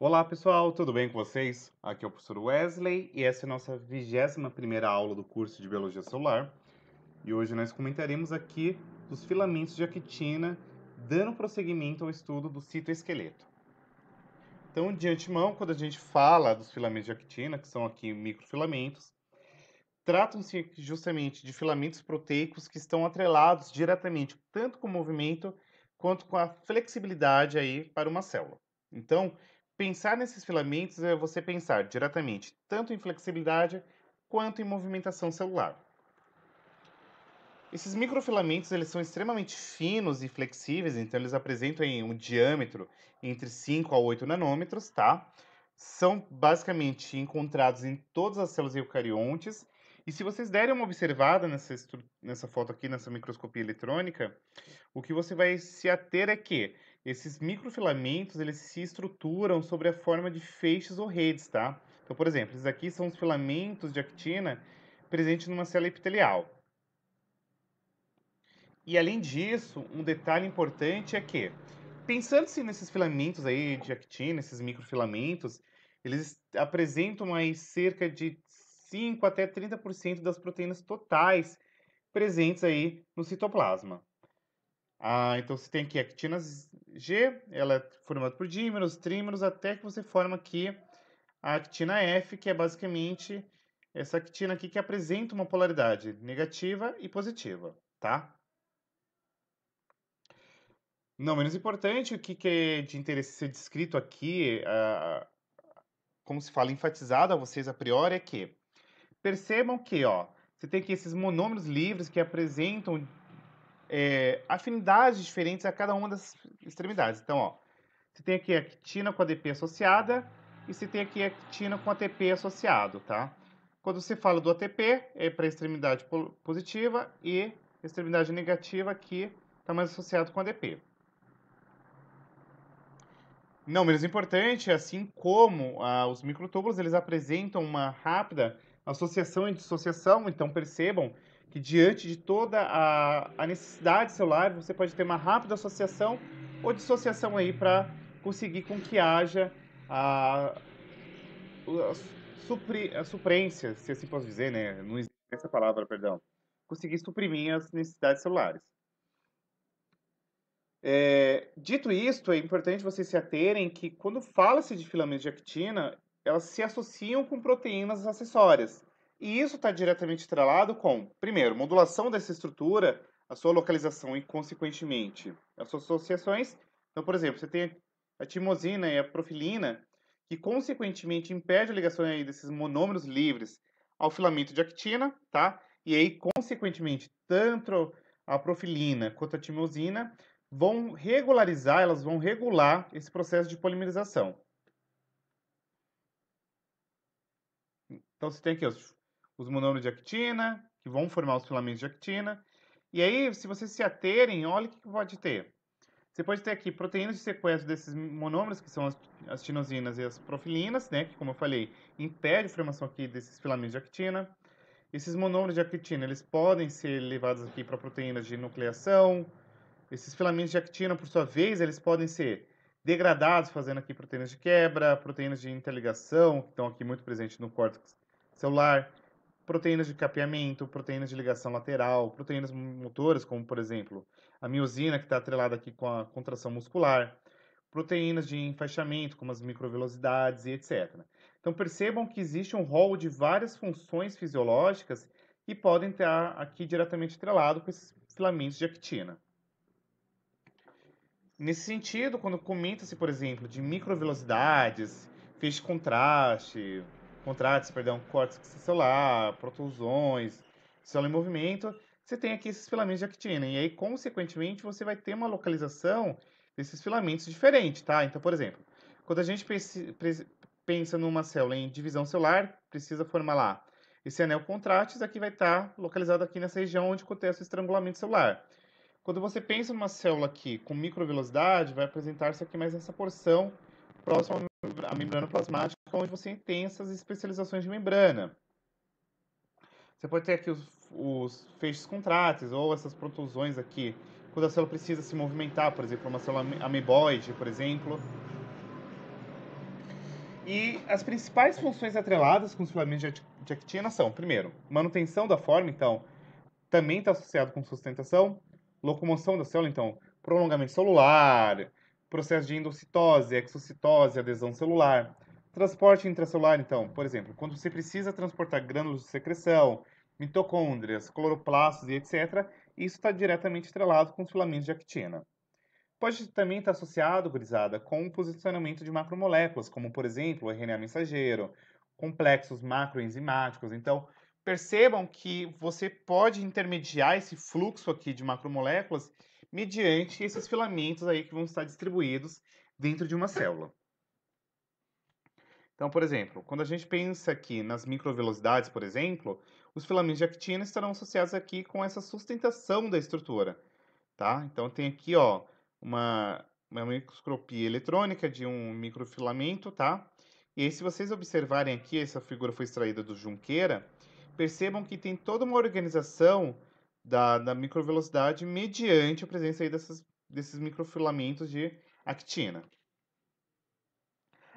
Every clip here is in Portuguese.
Olá pessoal, tudo bem com vocês? Aqui é o professor Wesley e essa é a nossa 21ª aula do curso de Biologia Celular. E hoje nós comentaremos aqui dos filamentos de actina, dando prosseguimento ao estudo do citoesqueleto. Então, de antemão, quando a gente fala dos filamentos de actina, que são aqui microfilamentos, tratam-se justamente de filamentos proteicos que estão atrelados diretamente tanto com o movimento quanto com a flexibilidade aí para uma célula. Então, Pensar nesses filamentos é você pensar diretamente tanto em flexibilidade quanto em movimentação celular. Esses microfilamentos eles são extremamente finos e flexíveis, então eles apresentam um diâmetro entre 5 a 8 nanômetros, tá? São basicamente encontrados em todas as células eucariontes. E se vocês derem uma observada nessa, nessa foto aqui, nessa microscopia eletrônica, o que você vai se ater é que esses microfilamentos, eles se estruturam sobre a forma de feixes ou redes, tá? Então, por exemplo, esses aqui são os filamentos de actina presentes numa célula epitelial. E além disso, um detalhe importante é que, pensando-se assim nesses filamentos aí de actina, esses microfilamentos, eles apresentam aí cerca de 5 até 30% das proteínas totais presentes aí no citoplasma. Ah, então você tem aqui a actina G, ela é formada por dímeros, trímeros, até que você forma aqui a actina F, que é basicamente essa actina aqui que apresenta uma polaridade negativa e positiva, tá? Não menos importante, o que, que é de interesse ser descrito aqui, ah, como se fala, enfatizado a vocês a priori, é que percebam que ó, você tem aqui esses monômeros livres que apresentam é, afinidades diferentes a cada uma das extremidades. Então, ó, você tem aqui a actina com ADP associada e você tem aqui a actina com ATP associado, tá? Quando você fala do ATP, é para a extremidade positiva e extremidade negativa aqui está mais associado com ADP. Não menos importante, assim como ah, os microtúbulos, eles apresentam uma rápida associação e dissociação, então percebam que diante de toda a, a necessidade celular, você pode ter uma rápida associação ou dissociação aí para conseguir com que haja a, a, a suprência, se assim posso dizer, né? Não existe essa palavra, perdão. Conseguir suprimir as necessidades celulares. É, dito isto, é importante vocês se aterem que quando fala-se de filamentos de actina, elas se associam com proteínas acessórias. E isso está diretamente estrelado com, primeiro, modulação dessa estrutura, a sua localização e, consequentemente, as suas associações. Então, por exemplo, você tem a timosina e a profilina, que, consequentemente, impede a ligação aí desses monômeros livres ao filamento de actina, tá? E aí, consequentemente, tanto a profilina quanto a timosina vão regularizar, elas vão regular esse processo de polimerização. Então, você tem aqui os os monômeros de actina, que vão formar os filamentos de actina. E aí, se vocês se aterem, olha o que pode ter. Você pode ter aqui proteínas de sequestro desses monômeros, que são as, tinosinas e as profilinas, né, que, como eu falei, impede a formação aqui desses filamentos de actina. Esses monômeros de actina, eles podem ser levados aqui para proteínas de nucleação. Esses filamentos de actina, por sua vez, eles podem ser degradados, fazendo aqui proteínas de quebra, proteínas de interligação, que estão aqui muito presentes no córtex celular proteínas de capeamento, proteínas de ligação lateral, proteínas motoras, como por exemplo a miosina, que está atrelada aqui com a contração muscular, proteínas de enfaixamento, como as microvelocidades e etc. Né? Então percebam que existe um rol de várias funções fisiológicas que podem estar aqui diretamente atrelado com esses filamentos de actina. Nesse sentido, quando comenta-se, por exemplo, de microvelocidades, feixe contraste, contratos, perdão, córtex celular, protusões, célula em movimento, você tem aqui esses filamentos de actina. E aí, consequentemente, você vai ter uma localização desses filamentos diferente, tá? Então, por exemplo, quando a gente pensa numa célula em divisão celular, precisa formar lá esse anel contratis, aqui vai estar tá localizado aqui nessa região onde acontece o estrangulamento celular. Quando você pensa numa célula aqui com microvelocidade, vai apresentar-se aqui mais nessa porção próxima à membrana plasmática, onde você tem essas especializações de membrana. Você pode ter aqui os, os feixes contratos ou essas protusões aqui, quando a célula precisa se movimentar, por exemplo, uma célula ameboide, por exemplo. E as principais funções atreladas com os filamentos de actina são, primeiro, manutenção da forma, então, também está associado com sustentação, locomoção da célula, então, prolongamento celular, processo de endocitose, exocitose, adesão celular, Transporte intracelular, então, por exemplo, quando você precisa transportar grânulos de secreção, mitocôndrias, cloroplastos e etc., isso está diretamente estrelado com os filamentos de actina. Pode também estar tá associado, gurizada, com o posicionamento de macromoléculas, como, por exemplo, o RNA mensageiro, complexos macroenzimáticos. Então, percebam que você pode intermediar esse fluxo aqui de macromoléculas mediante esses filamentos aí que vão estar distribuídos dentro de uma célula. Então, por exemplo, quando a gente pensa aqui nas microvelocidades, por exemplo, os filamentos de actina estarão associados aqui com essa sustentação da estrutura, tá? Então tem aqui, ó, uma, uma microscopia eletrônica de um microfilamento, tá? E aí, se vocês observarem aqui, essa figura foi extraída do Junqueira, percebam que tem toda uma organização da, da microvelocidade mediante a presença aí dessas, desses microfilamentos de actina.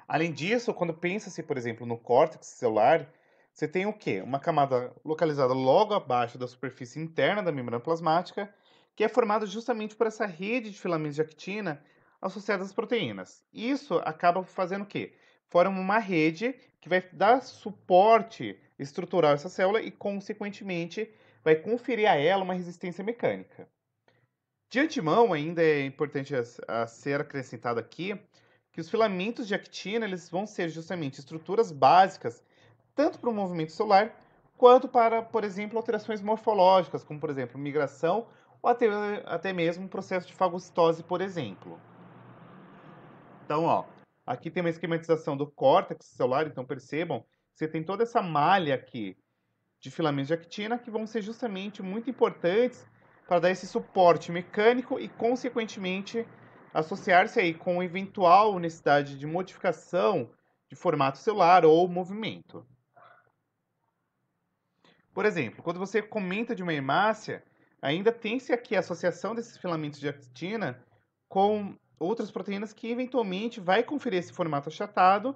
Além disso, quando pensa-se, por exemplo, no córtex celular, você tem o quê? Uma camada localizada logo abaixo da superfície interna da membrana plasmática, que é formada justamente por essa rede de filamentos de actina associados às proteínas. Isso acaba fazendo o quê? Forma uma rede que vai dar suporte estrutural a essa célula e, consequentemente, vai conferir a ela uma resistência mecânica. De antemão, ainda é importante a ser acrescentado aqui que os filamentos de actina eles vão ser justamente estruturas básicas tanto para o movimento solar quanto para, por exemplo, alterações morfológicas, como por exemplo migração ou até, até mesmo processo de fagocitose, por exemplo. Então, ó, aqui tem uma esquematização do córtex celular, então percebam, você tem toda essa malha aqui de filamentos de actina que vão ser justamente muito importantes para dar esse suporte mecânico e, consequentemente, associar-se aí com eventual necessidade de modificação de formato celular ou movimento. Por exemplo, quando você comenta de uma hemácia, ainda tem-se aqui a associação desses filamentos de actina com outras proteínas que eventualmente vai conferir esse formato achatado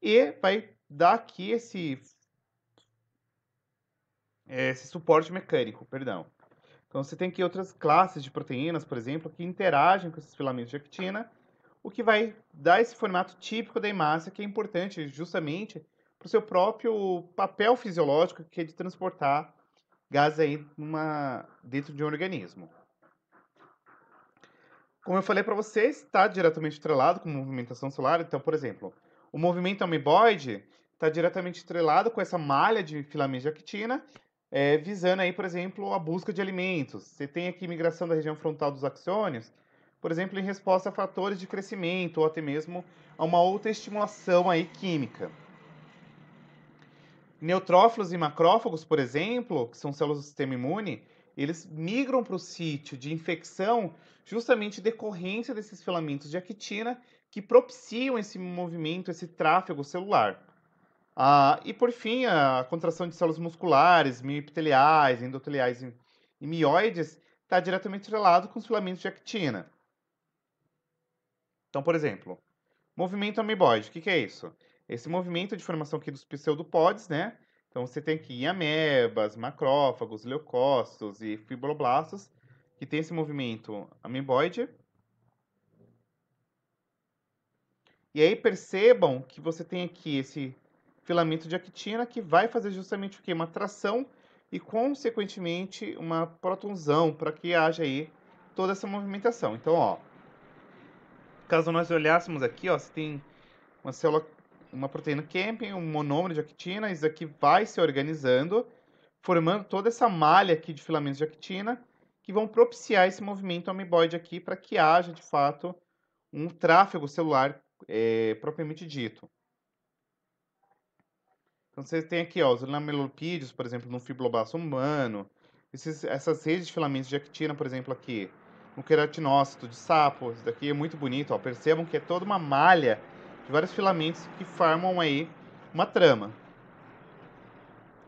e vai dar aqui esse, é, esse suporte mecânico, perdão. Então você tem que outras classes de proteínas, por exemplo, que interagem com esses filamentos de actina, o que vai dar esse formato típico da hemácia, que é importante justamente para o seu próprio papel fisiológico, que é de transportar gases aí numa, dentro de um organismo. Como eu falei para vocês, está diretamente estrelado com movimentação celular. Então, por exemplo, o movimento amiboide está diretamente estrelado com essa malha de filamentos de actina é, visando aí, por exemplo, a busca de alimentos. Você tem aqui migração da região frontal dos axônios, por exemplo, em resposta a fatores de crescimento ou até mesmo a uma outra estimulação aí química. Neutrófilos e macrófagos, por exemplo, que são células do sistema imune, eles migram para o sítio de infecção justamente decorrência desses filamentos de actina que propiciam esse movimento, esse tráfego celular. Ah, e por fim, a contração de células musculares, miopiteliais, endoteliais e, e mioides está diretamente relado com os filamentos de actina. Então, por exemplo, movimento amiboide, o que, que, é isso? Esse movimento de formação aqui dos pseudopods, né? Então você tem aqui amebas, macrófagos, leucócitos e fibroblastos, que tem esse movimento amiboide. E aí percebam que você tem aqui esse filamento de actina, que vai fazer justamente o que? Uma tração e, consequentemente, uma protonzão para que haja aí toda essa movimentação. Então, ó, caso nós olhássemos aqui, ó, se tem uma célula, uma proteína camping, um monômero de actina, isso aqui vai se organizando, formando toda essa malha aqui de filamentos de actina, que vão propiciar esse movimento amiboide aqui para que haja, de fato, um tráfego celular é, propriamente dito. Então você tem aqui ó, os lamelopídeos, por exemplo, no fibroblasto humano, esses, essas redes de filamentos de actina, por exemplo, aqui, no queratinócito de sapo, isso daqui é muito bonito, ó. percebam que é toda uma malha de vários filamentos que formam aí uma trama.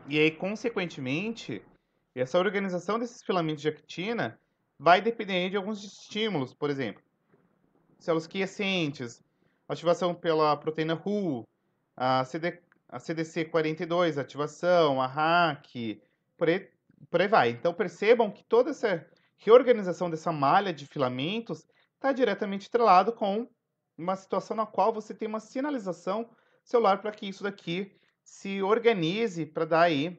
E aí, consequentemente, essa organização desses filamentos de actina vai depender de alguns estímulos, por exemplo, células quiescentes, ativação pela proteína Hu, a CD, a CDC42, ativação, a hack, por aí, por aí vai. Então percebam que toda essa reorganização dessa malha de filamentos está diretamente atrelado com uma situação na qual você tem uma sinalização celular para que isso daqui se organize para dar aí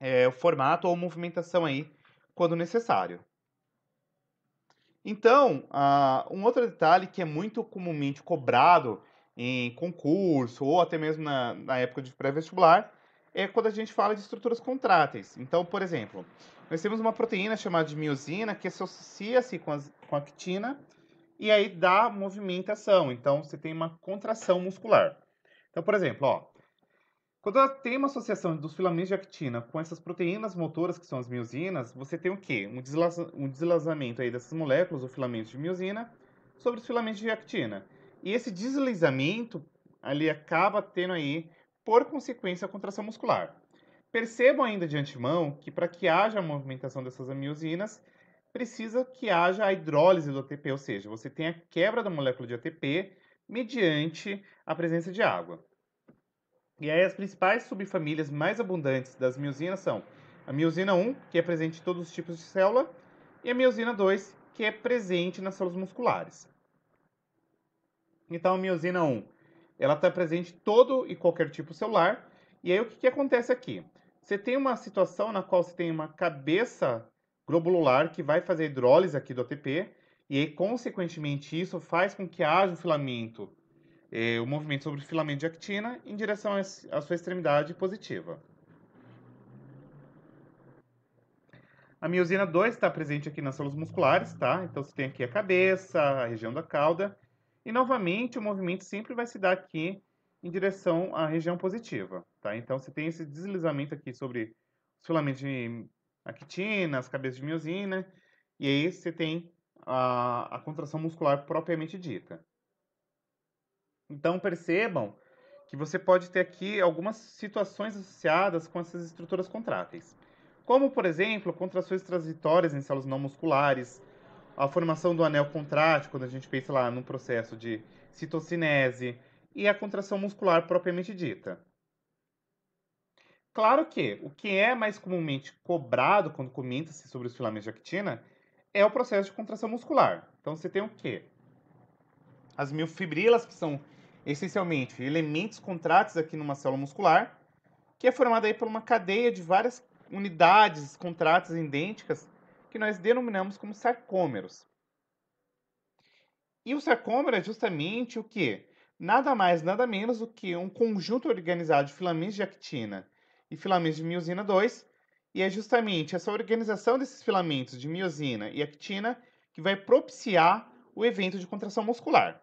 é, o formato ou movimentação aí quando necessário. Então, uh, um outro detalhe que é muito comumente cobrado em concurso ou até mesmo na, na época de pré-vestibular, é quando a gente fala de estruturas contráteis. Então, por exemplo, nós temos uma proteína chamada de miosina que associa-se com, com a actina e aí dá movimentação. Então, você tem uma contração muscular. Então, por exemplo, ó, quando tem uma associação dos filamentos de actina com essas proteínas motoras, que são as miosinas, você tem o quê? Um, desla um deslazamento aí dessas moléculas, ou filamentos de miosina, sobre os filamentos de actina. E esse deslizamento ali acaba tendo aí, por consequência, a contração muscular. Percebam ainda de antemão que para que haja a movimentação dessas amiosinas, precisa que haja a hidrólise do ATP, ou seja, você tem a quebra da molécula de ATP mediante a presença de água. E aí as principais subfamílias mais abundantes das miosinas são a miosina 1, que é presente em todos os tipos de célula, e a miosina 2, que é presente nas células musculares. Então, a miosina 1, ela está presente em todo e qualquer tipo celular. E aí, o que, que acontece aqui? Você tem uma situação na qual você tem uma cabeça globular que vai fazer hidrólise aqui do ATP, e aí, consequentemente, isso faz com que haja um filamento, eh, é, o movimento sobre o filamento de actina em direção à sua extremidade positiva. A miosina 2 está presente aqui nas células musculares, tá? Então você tem aqui a cabeça, a região da cauda, e novamente o movimento sempre vai se dar aqui em direção à região positiva, tá? Então você tem esse deslizamento aqui sobre os filamentos de actina, as cabeças de miosina, e aí você tem a, a contração muscular propriamente dita. Então percebam que você pode ter aqui algumas situações associadas com essas estruturas contráteis, como por exemplo contrações transitórias em células não musculares, a formação do anel contrátil, quando a gente pensa lá no processo de citocinese, e a contração muscular propriamente dita. Claro que o que é mais comumente cobrado quando comenta-se sobre os filamentos de actina é o processo de contração muscular. Então você tem o quê? As miofibrilas, que são essencialmente elementos contráteis aqui numa célula muscular, que é formada aí por uma cadeia de várias unidades contráteis idênticas que nós denominamos como sarcômeros. E o sarcômero é justamente o que? Nada mais, nada menos do que um conjunto organizado de filamentos de actina e filamentos de miosina 2, e é justamente essa organização desses filamentos de miosina e actina que vai propiciar o evento de contração muscular.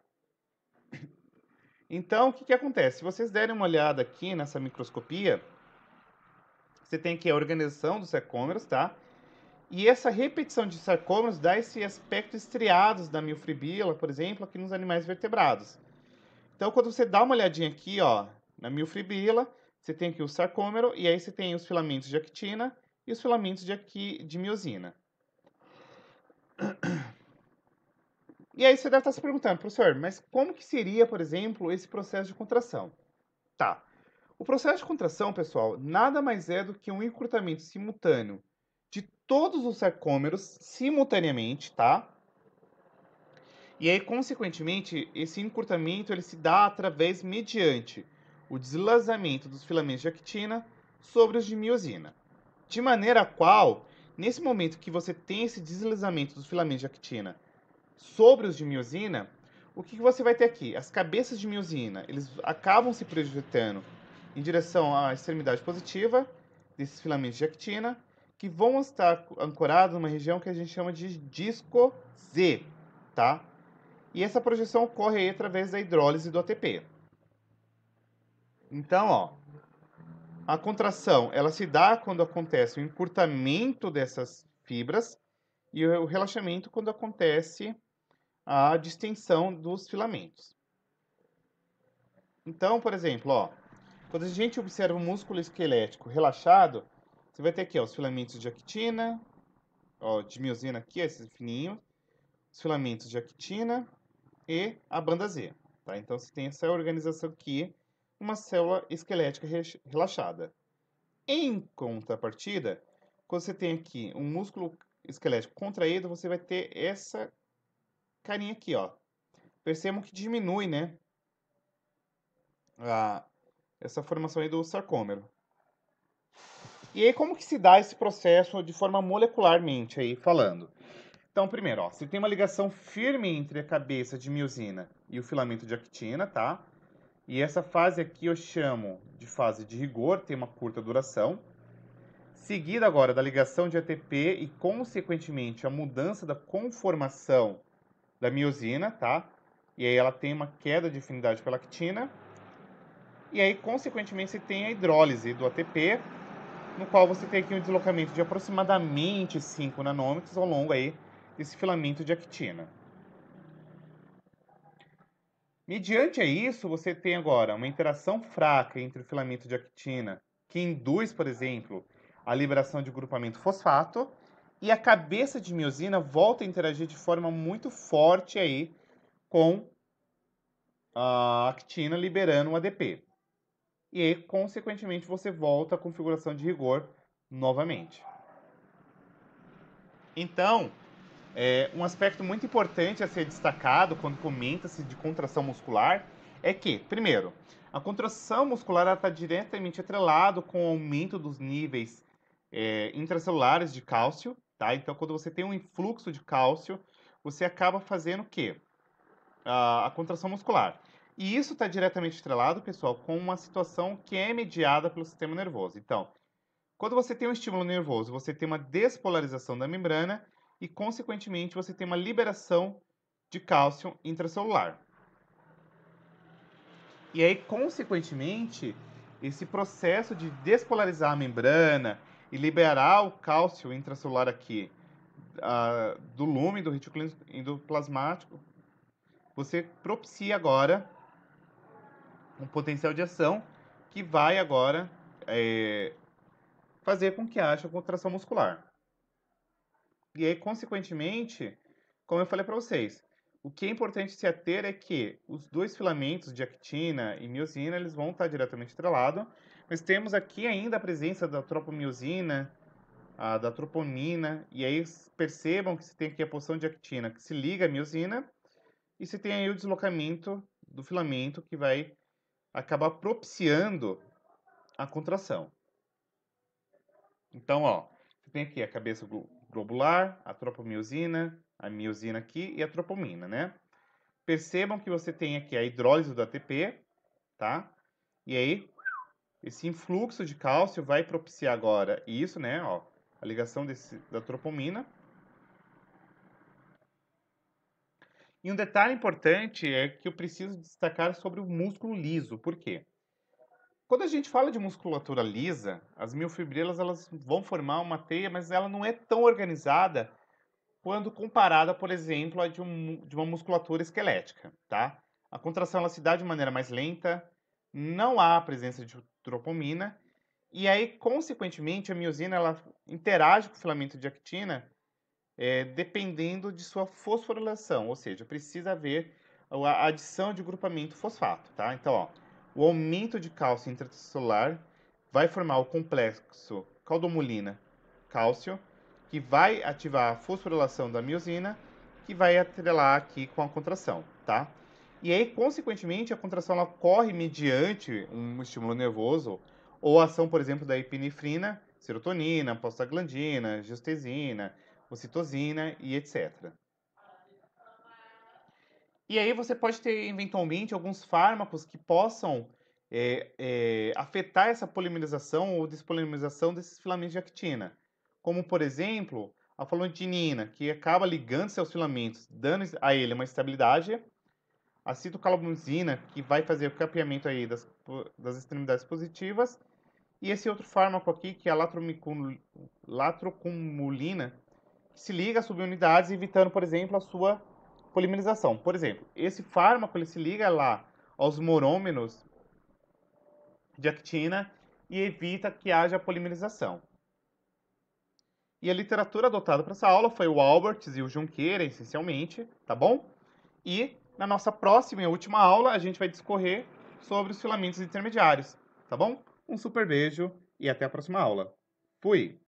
Então, o que, que acontece? Se vocês derem uma olhada aqui nessa microscopia, você tem aqui a organização dos sarcômeros, tá? E essa repetição de sarcomas dá esse aspecto estriados da milfribila, por exemplo, aqui nos animais vertebrados. Então, quando você dá uma olhadinha aqui, ó, na milfribila, você tem aqui o sarcômero e aí você tem os filamentos de actina e os filamentos de, aqui, de miosina. E aí você deve estar se perguntando, professor, mas como que seria, por exemplo, esse processo de contração? Tá. O processo de contração, pessoal, nada mais é do que um encurtamento simultâneo todos os sarcômeros simultaneamente, tá? E aí, consequentemente, esse encurtamento ele se dá através mediante o deslizamento dos filamentos de actina sobre os de miosina. De maneira qual, nesse momento que você tem esse deslizamento dos filamentos de actina sobre os de miosina, o que, que você vai ter aqui? As cabeças de miosina, eles acabam se projetando em direção à extremidade positiva desses filamentos de actina, que vão estar ancorados numa região que a gente chama de disco Z, tá? E essa projeção ocorre através da hidrólise do ATP. Então, ó, a contração, ela se dá quando acontece o encurtamento dessas fibras e o relaxamento quando acontece a distensão dos filamentos. Então, por exemplo, ó, quando a gente observa o músculo esquelético relaxado, você vai ter aqui ó, os filamentos de actina, ó, de miosina aqui, esses fininhos, os filamentos de actina e a banda Z. Tá? Então você tem essa organização aqui, uma célula esquelética relaxada. Em contrapartida, quando você tem aqui um músculo esquelético contraído, você vai ter essa carinha aqui, ó. Percebam que diminui, né? A, essa formação aí do sarcômero. E aí, como que se dá esse processo de forma molecularmente aí falando? Então, primeiro, ó, você tem uma ligação firme entre a cabeça de miosina e o filamento de actina, tá? E essa fase aqui eu chamo de fase de rigor, tem uma curta duração. Seguida agora da ligação de ATP e, consequentemente, a mudança da conformação da miosina, tá? E aí ela tem uma queda de afinidade pela actina. E aí, consequentemente, você tem a hidrólise do ATP, no qual você tem aqui um deslocamento de aproximadamente 5 nanômetros ao longo aí desse filamento de actina. Mediante isso, você tem agora uma interação fraca entre o filamento de actina, que induz, por exemplo, a liberação de grupamento fosfato, e a cabeça de miosina volta a interagir de forma muito forte aí com a actina liberando o ADP e, consequentemente, você volta à configuração de rigor novamente. Então, é, um aspecto muito importante a ser destacado quando comenta-se de contração muscular é que, primeiro, a contração muscular está diretamente atrelado com o aumento dos níveis é, intracelulares de cálcio, tá? Então, quando você tem um influxo de cálcio, você acaba fazendo o quê? A, a contração muscular. E isso está diretamente estrelado, pessoal, com uma situação que é mediada pelo sistema nervoso. Então, quando você tem um estímulo nervoso, você tem uma despolarização da membrana e, consequentemente, você tem uma liberação de cálcio intracelular. E aí, consequentemente, esse processo de despolarizar a membrana e liberar o cálcio intracelular aqui uh, do lume do retículo endoplasmático, você propicia agora um potencial de ação que vai agora é, fazer com que haja contração muscular. E aí, consequentemente, como eu falei para vocês, o que é importante se ater é que os dois filamentos de actina e miosina eles vão estar diretamente atrelados, mas temos aqui ainda a presença da tropomiosina, a, da troponina, e aí percebam que se tem aqui a porção de actina que se liga à miosina, e se tem aí o deslocamento do filamento que vai acabar propiciando a contração. Então, ó, você tem aqui a cabeça globular, a tropomiosina, a miosina aqui e a tropomina, né? Percebam que você tem aqui a hidrólise do ATP, tá? E aí, esse influxo de cálcio vai propiciar agora isso, né? Ó, a ligação desse, da tropomina E um detalhe importante é que eu preciso destacar sobre o músculo liso. Por quê? Quando a gente fala de musculatura lisa, as miofibrilas elas vão formar uma teia, mas ela não é tão organizada quando comparada, por exemplo, a de, um, de uma musculatura esquelética, tá? A contração ela se dá de maneira mais lenta, não há a presença de tropomina e aí, consequentemente, a miosina ela interage com o filamento de actina é, dependendo de sua fosforilação, ou seja, precisa haver a adição de grupamento fosfato, tá? Então, ó, o aumento de cálcio intracelular vai formar o complexo caldomulina-cálcio, que vai ativar a fosforilação da miosina, que vai atrelar aqui com a contração, tá? E aí, consequentemente, a contração ela ocorre mediante um estímulo nervoso ou ação, por exemplo, da epinefrina, serotonina, prostaglandina, gestesina, ocitosina e etc. E aí você pode ter eventualmente alguns fármacos que possam é, é, afetar essa polimerização ou despolimização desses filamentos de actina, como por exemplo a falonidinina, que acaba ligando seus filamentos, dando a ele uma estabilidade, a citocalabuzina, que vai fazer o capeamento aí das, das extremidades positivas, e esse outro fármaco aqui, que é a latrocumulina, se liga a subunidades, evitando, por exemplo, a sua polimerização. Por exemplo, esse fármaco ele se liga lá aos morômenos de actina e evita que haja polimerização. E a literatura adotada para essa aula foi o Alberts e o Junqueira, essencialmente, tá bom? E na nossa próxima e última aula a gente vai discorrer sobre os filamentos intermediários, tá bom? Um super beijo e até a próxima aula. Fui!